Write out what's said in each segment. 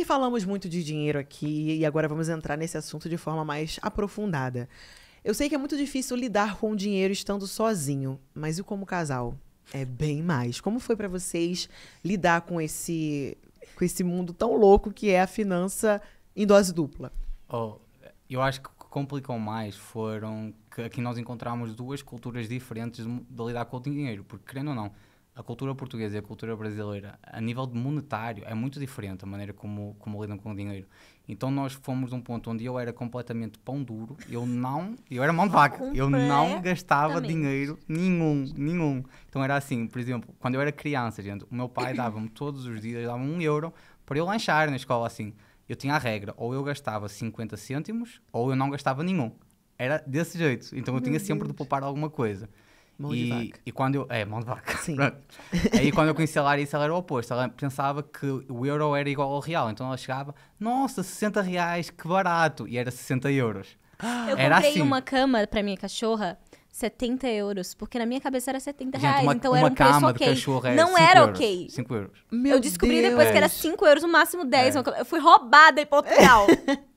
E falamos muito de dinheiro aqui e agora vamos entrar nesse assunto de forma mais aprofundada. Eu sei que é muito difícil lidar com o dinheiro estando sozinho, mas e como casal? É bem mais. Como foi para vocês lidar com esse com esse mundo tão louco que é a finança em dose dupla? Oh, eu acho que o que complicou mais foram que aqui nós encontramos duas culturas diferentes de lidar com o dinheiro, porque querendo ou não, a cultura portuguesa e a cultura brasileira, a nível de monetário, é muito diferente a maneira como, como lidam com o dinheiro. Então nós fomos de um ponto onde eu era completamente pão duro, eu não, eu era mão de vaca, eu não gastava dinheiro nenhum, nenhum. Então era assim, por exemplo, quando eu era criança, gente, o meu pai dava-me todos os dias, dava um euro para eu lanchar na escola, assim. Eu tinha a regra, ou eu gastava 50 cêntimos, ou eu não gastava nenhum. Era desse jeito, então eu tinha sempre de poupar alguma coisa. Mão de vaca. E quando eu, é, mão de vaca. Sim. Aí quando eu conheci a Larissa, ela era o oposto. Ela pensava que o euro era igual ao real. Então ela chegava, nossa, 60 reais, que barato. E era 60 euros. Eu era comprei assim. uma cama para minha cachorra 70 euros, porque na minha cabeça era 70 reais, Gente, uma, então uma era um preço ok. É não era euros, ok. 5 euros. Meu eu descobri Deus. depois que era 5 euros, no máximo 10. É. Eu fui roubada em Portugal.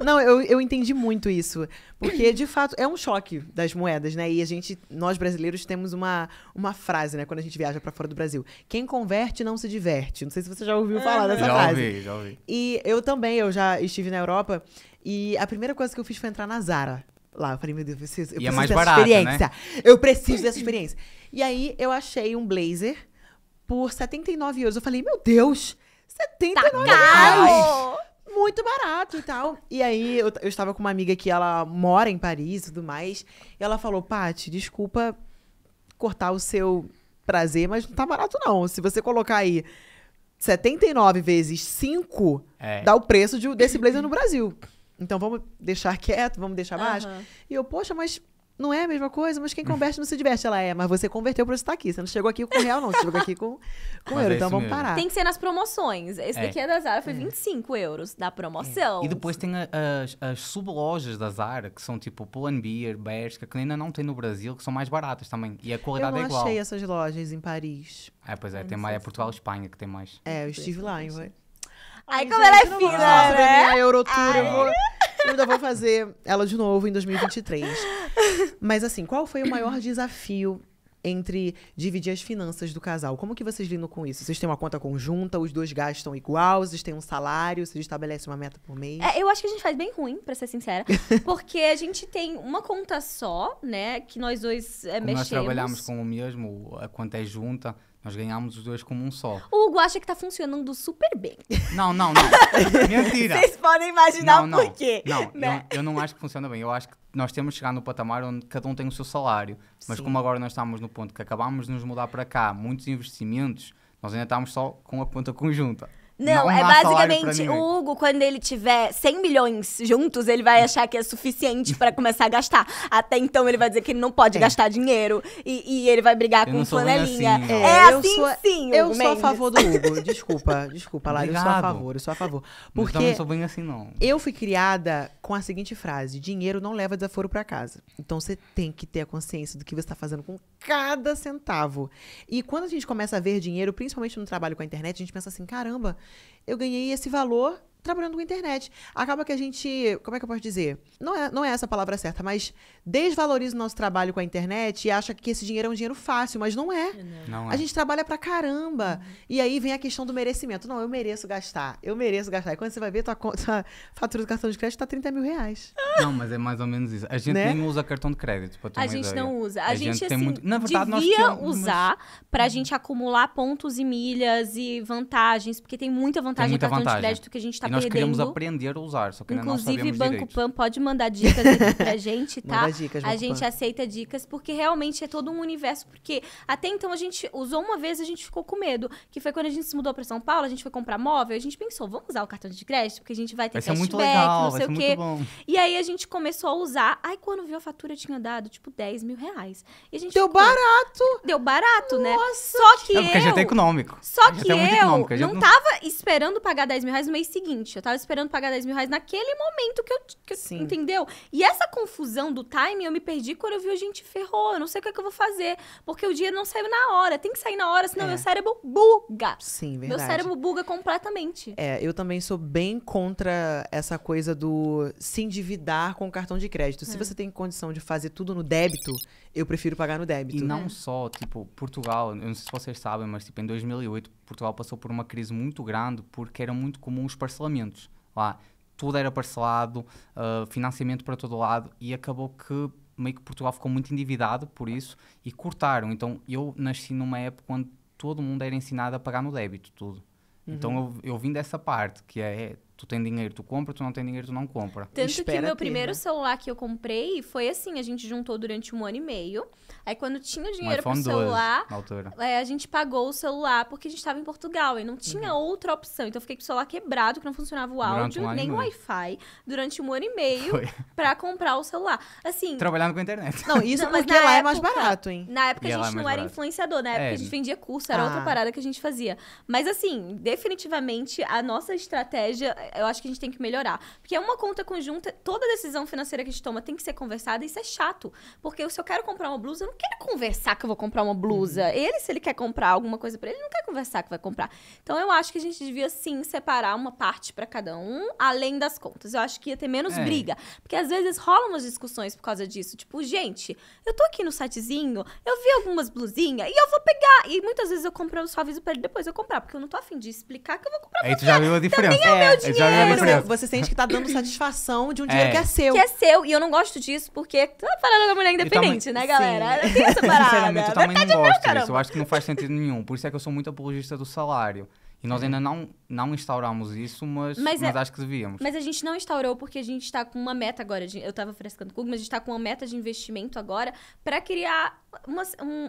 Não, eu, eu entendi muito isso. Porque, de fato, é um choque das moedas, né? E a gente, nós brasileiros, temos uma, uma frase, né? Quando a gente viaja para fora do Brasil. Quem converte não se diverte. Não sei se você já ouviu falar dessa já uhum. frase. Já ouvi, já ouvi. E eu também, eu já estive na Europa. E a primeira coisa que eu fiz foi entrar na Zara lá. Eu falei, meu Deus, eu preciso, eu é preciso é dessa barata, né? experiência. Né? Eu preciso dessa experiência. E aí eu achei um blazer por 79 euros. Eu falei, meu Deus, 79 tá reais! muito barato e tal. E aí eu, eu estava com uma amiga que ela mora em Paris e tudo mais. E ela falou: Pati, desculpa cortar o seu prazer, mas não tá barato não. Se você colocar aí 79 vezes 5, é. dá o preço de, desse blazer no Brasil. Então vamos deixar quieto, vamos deixar baixo. Uhum. E eu, poxa, mas não é a mesma coisa, mas quem converte não se diverte. Ela é, mas você converteu pra você estar aqui. Você não chegou aqui com real, não. Você chegou aqui com, com euro. É então vamos parar. Tem que ser nas promoções. Esse é. daqui é da Zara, foi é. 25 euros da promoção. É. E depois tem as, as sublojas da Zara, que são tipo Pull Beer, Bershka, que ainda não tem no Brasil, que são mais baratas também. E a qualidade é igual. Eu não achei essas lojas em Paris. É, pois é. Tem mais, é Portugal e Espanha que tem mais. É, eu estive lá, hein, vai. Ai, Ai, como gente, ela é fina, né? a minha Eurotour, eu vou... Eu ainda vou fazer ela de novo em 2023. Mas assim, qual foi o maior desafio entre dividir as finanças do casal? Como que vocês lidam com isso? Vocês têm uma conta conjunta, os dois gastam igual, vocês têm um salário, vocês estabelecem uma meta por mês? É, eu acho que a gente faz bem ruim, para ser sincera. porque a gente tem uma conta só, né? Que nós dois é, mexemos. Nós trabalhamos com o mesmo, a conta é junta. Nós ganhamos os dois como um só. O Hugo acha que tá funcionando super bem. Não, não, não. Mentira. Vocês podem imaginar não, por quê. Não, né? eu, eu, não acho que funciona bem. Eu acho que nós temos que chegar no patamar onde cada um tem o seu salário. Mas Sim. como agora nós estamos no ponto que acabamos de nos mudar para cá, muitos investimentos, nós ainda estamos só com a conta conjunta. Não, é basicamente o Hugo, quando ele tiver 100 milhões juntos, ele vai achar que é suficiente para começar a gastar. Até então ele vai dizer que ele não pode é. gastar dinheiro e, e, ele vai brigar eu com flanelinha. Assim, é, é assim sou, sim, Hugo Eu Mendes. sou a favor do Hugo. Desculpa, desculpa, lá, Eu sou a favor, eu sou a favor. Porque eu não sou bem assim, não. Eu fui criada com a seguinte frase: dinheiro não leva desaforo para casa. Então você tem que ter a consciência do que você está fazendo com cada centavo. E quando a gente começa a ver dinheiro, principalmente no trabalho com a internet, a gente pensa assim: caramba, eu ganhei esse valor trabalhando com internet. Acaba que a gente, como é que eu posso dizer? Não é, não é essa a palavra certa, mas desvaloriza o nosso trabalho com a internet e acha que esse dinheiro é um dinheiro fácil, mas não é. é não a é. gente trabalha pra caramba. Uhum. E aí vem a questão do merecimento. Não, eu mereço gastar, eu mereço gastar. E quando você vai ver, tua, conta, fatura do cartão de crédito tá 30 mil reais. Não, mas é mais ou menos isso. A gente né? nem usa cartão de crédito pra ter A gente ideia. não usa. A, a gente, gente assim, tem muito... Na verdade, devia nós tínhamos... usar pra uhum. gente acumular pontos e milhas e vantagens, porque tem muita vantagem no cartão vantagem. de crédito que a gente tá nós queremos aprender a usar, só que Inclusive, ainda não Banco direito. Pan pode mandar dicas aqui pra gente, tá? Dicas, a gente Pan. aceita dicas, porque realmente é todo um universo. Porque até então a gente usou uma vez a gente ficou com medo. Que foi quando a gente se mudou pra São Paulo, a gente foi comprar móvel, a gente pensou, vamos usar o cartão de crédito, porque a gente vai ter vai cashback, legal, não sei o quê. E aí a gente começou a usar. Aí quando viu a fatura, tinha dado tipo 10 mil reais. E a gente Deu ficou... barato! Deu barato, né? Nossa, né? Só que. É porque é eu... gente é econômico. Só é que eu não, não tava esperando pagar 10 mil reais no mês seguinte. Eu tava esperando pagar 10 mil reais naquele momento que eu. Que entendeu? E essa confusão do timing eu me perdi quando eu vi a gente ferrou. Eu não sei o que, é que eu vou fazer. Porque o dinheiro não saiu na hora. Tem que sair na hora, senão é. meu cérebro buga. Sim, verdade. Meu cérebro buga completamente. É, eu também sou bem contra essa coisa do se endividar com o cartão de crédito. É. Se você tem condição de fazer tudo no débito eu prefiro pagar no débito. E não é. só, tipo, Portugal, eu não sei se vocês sabem, mas tipo, em 2008 Portugal passou por uma crise muito grande porque eram muito comuns os parcelamentos lá. Tudo era parcelado, uh, financiamento para todo lado e acabou que meio que Portugal ficou muito endividado por isso e cortaram. Então eu nasci numa época quando todo mundo era ensinado a pagar no débito tudo. Então, uhum. Então eu, eu vim dessa parte, que é Tu tem dinheiro, tu compra, tu não tem dinheiro, tu não compra. Tanto que o meu primeiro né? celular que eu comprei foi assim, a gente juntou durante um ano e meio. Aí quando tinha o dinheiro um pro celular, é, a gente pagou o celular porque a gente estava em Portugal e não tinha uhum. outra opção. Então eu fiquei com o celular quebrado, que não funcionava o áudio, um nem o Wi-Fi, durante um ano e meio para comprar o celular. Assim, trabalhando com a internet. Não, isso não, mas porque lá época, é mais barato, hein? Na época e a é gente é não era influenciador, na época é. a gente vendia curso, era ah. outra parada que a gente fazia. Mas assim, definitivamente a nossa estratégia eu acho que a gente tem que melhorar. Porque é uma conta conjunta, toda decisão financeira que a gente toma tem que ser conversada, e isso é chato. Porque se eu quero comprar uma blusa, eu não quero conversar que eu vou comprar uma blusa. Uhum. Ele, se ele quer comprar alguma coisa para ele, não quer conversar que vai comprar. Então eu acho que a gente devia sim separar uma parte para cada um, além das contas. Eu acho que ia ter menos é. briga. Porque às vezes rolam umas discussões por causa disso. Tipo, gente, eu tô aqui no sitezinho, eu vi algumas blusinhas e eu vou pegar. E muitas vezes eu compro, eu só aviso pra ele depois eu comprar, porque eu não tô afim de explicar que eu vou comprar. Aí tu já viu a então, diferença. Também é, é meu dinheiro, já é, você, você sente que tá dando satisfação de um dinheiro é. que é seu. Que é seu. E eu não gosto disso, porque tu tá falando da mulher tá independente, né, galera? Sim. Tem essa parada. Sinceramente, eu também tá não gosto disso. Eu acho que não faz sentido nenhum. Por isso é que eu sou muito apologista do salário. E nós ainda não, não instauramos isso, mas, mas, é- mas é, acho que devíamos. Mas a gente não instaurou porque a gente está com uma meta agora. De, eu estava frescando com mas a gente está com uma meta de investimento agora para criar uma, um,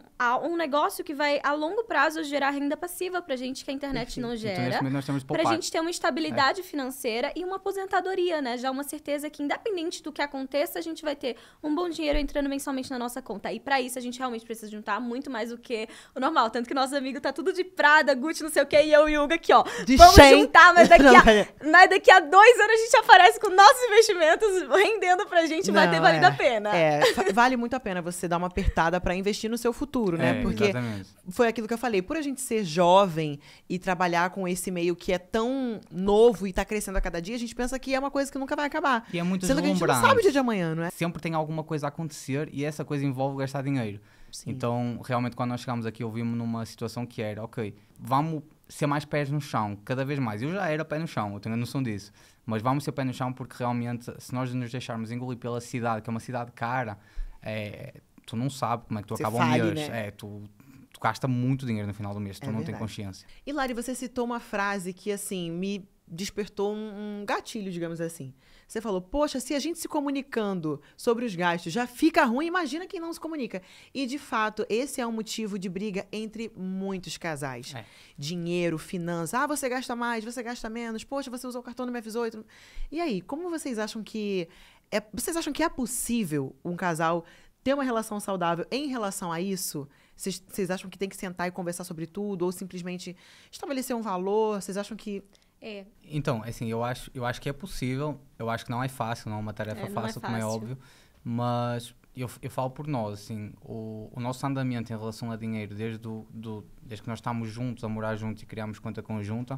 um negócio que vai, a longo prazo, gerar renda passiva para gente que a internet não então, gera. Então, para gente ter uma estabilidade é. financeira e uma aposentadoria, né? Já uma certeza que, independente do que aconteça, a gente vai ter um bom dinheiro entrando mensalmente na nossa conta. E para isso, a gente realmente precisa juntar muito mais do que o normal. Tanto que nosso amigo tá tudo de Prada, Gucci, não sei o quê, e eu e o Yuga aqui, ó. De Vamos 100. juntar, mas daqui, a, mas daqui a dois anos a gente aparece com nossos investimentos rendendo pra gente, não, vai ter valido é, a pena. É, vale muito a pena você dar uma apertada pra para investir no seu futuro, né? É, Porque exatamente. foi aquilo que eu falei, por a gente ser jovem e trabalhar com esse meio que é tão novo e está crescendo a cada dia, a gente pensa que é uma coisa que nunca vai acabar. E é muito Sendo que a gente não sabe o dia de amanhã, não é? Sempre tem alguma coisa a acontecer e essa coisa envolve gastar dinheiro. Sim. Então, realmente, quando nós chegamos aqui, ouvimos numa situação que era, ok, vamos ser mais pés no chão, cada vez mais. Eu já era pé no chão, eu tenho a noção disso. Mas vamos ser pé no chão porque realmente, se nós nos deixarmos engolir pela cidade, que é uma cidade cara, é, tu não sabe como é que tu Você acaba o mês. Né? É, tu, tu gasta muito dinheiro no final do mês, tu é não verdade. tem consciência. E Lari, você citou uma frase que, assim, me despertou um gatilho, digamos assim. Você falou, poxa, se a gente se comunicando sobre os gastos já fica ruim, imagina quem não se comunica. E, de fato, esse é um motivo de briga entre muitos casais. É. Dinheiro, finanças. Ah, você gasta mais, você gasta menos. Poxa, você usou o cartão do MF18. E aí, como vocês acham que... É, vocês acham que é possível um casal ter uma relação saudável em relação a isso? Vocês acham que tem que sentar e conversar sobre tudo? Ou simplesmente estabelecer um valor? Vocês acham que. É. Então, assim, eu acho, eu acho que é possível. Eu acho que não é fácil, não é uma tarefa é, é fácil, é como é óbvio. Mas eu, eu falo por nós, assim, o, o nosso andamento em relação a dinheiro, desde, do, do, desde que nós estamos juntos, a morar juntos e criamos conta conjunta,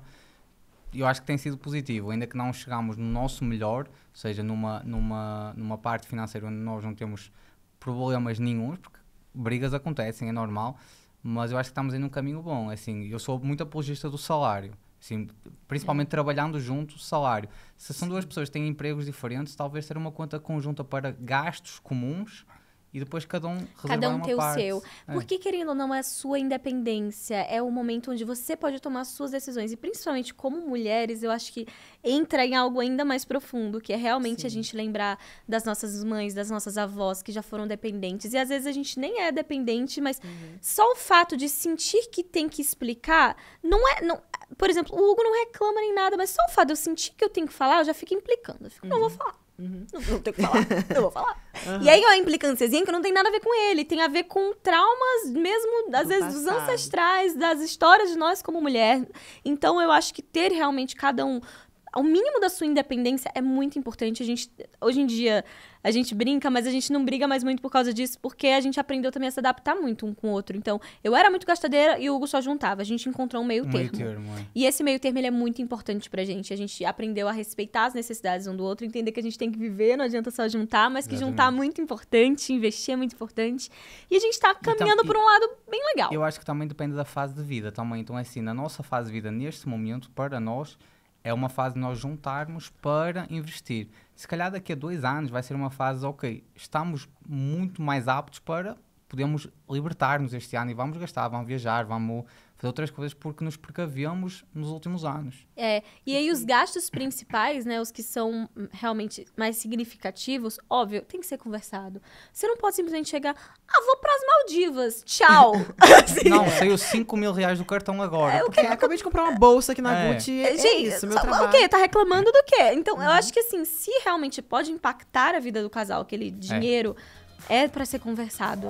eu acho que tem sido positivo, ainda que não chegamos no nosso melhor, ou seja, numa, numa, numa parte financeira onde nós não temos problemas nenhums, porque brigas acontecem, é normal, mas eu acho que estamos indo num caminho bom. É assim, eu sou muito apologista do salário. Assim, principalmente é. trabalhando junto, salário. Se são duas pessoas que têm empregos diferentes, talvez ser uma conta conjunta para gastos comuns e depois cada um Cada um tem o seu. É. Porque, querendo ou não, a sua independência é o momento onde você pode tomar suas decisões. E principalmente como mulheres, eu acho que entra em algo ainda mais profundo, que é realmente Sim. a gente lembrar das nossas mães, das nossas avós que já foram dependentes. E às vezes a gente nem é dependente, mas uhum. só o fato de sentir que tem que explicar, não é. Não, por exemplo, o Hugo não reclama nem nada, mas só o fato de eu sentir que eu tenho que falar, eu já fico implicando. Eu fico, uhum. não, vou falar. Uhum. Não, não tenho o que falar, não vou falar. Uhum. E aí é uma implicânciazinha que não tem nada a ver com ele, tem a ver com traumas mesmo, às do vezes, passado. dos ancestrais, das histórias de nós como mulher. Então eu acho que ter realmente cada um o mínimo da sua independência é muito importante. A gente, hoje em dia, a gente brinca, mas a gente não briga mais muito por causa disso, porque a gente aprendeu também a se adaptar muito um com o outro. Então, eu era muito gastadeira e o Hugo só juntava. A gente encontrou um meio termo. Meio termo é. E esse meio termo, ele é muito importante pra gente. A gente aprendeu a respeitar as necessidades um do outro, entender que a gente tem que viver, não adianta só juntar, mas que Exatamente. juntar é muito importante, investir é muito importante. E a gente tá então, caminhando então, por um lado bem legal. Eu acho que também depende da fase de vida também. Então, é assim, na nossa fase de vida, neste momento, para nós é uma fase nós juntarmos para investir. Se calhar daqui a dois anos vai ser uma fase, ok, estamos muito mais aptos para podemos libertar-nos este ano e vamos gastar, vamos viajar, vamos fazer outras coisas porque nos precavíamos nos últimos anos. É, e aí os gastos principais, né, os que são realmente mais significativos, óbvio, tem que ser conversado. Você não pode simplesmente chegar, ah, vou pras Maldivas, tchau. assim. Não, saiu 5 mil reais do cartão agora. É, porque que... acabei de comprar uma bolsa aqui na é. Gucci, é, Gente, isso, meu trabalho. O quê? Tá reclamando do quê? Então, uhum. eu acho que assim, se realmente pode impactar a vida do casal, aquele é. dinheiro, é, é para ser conversado.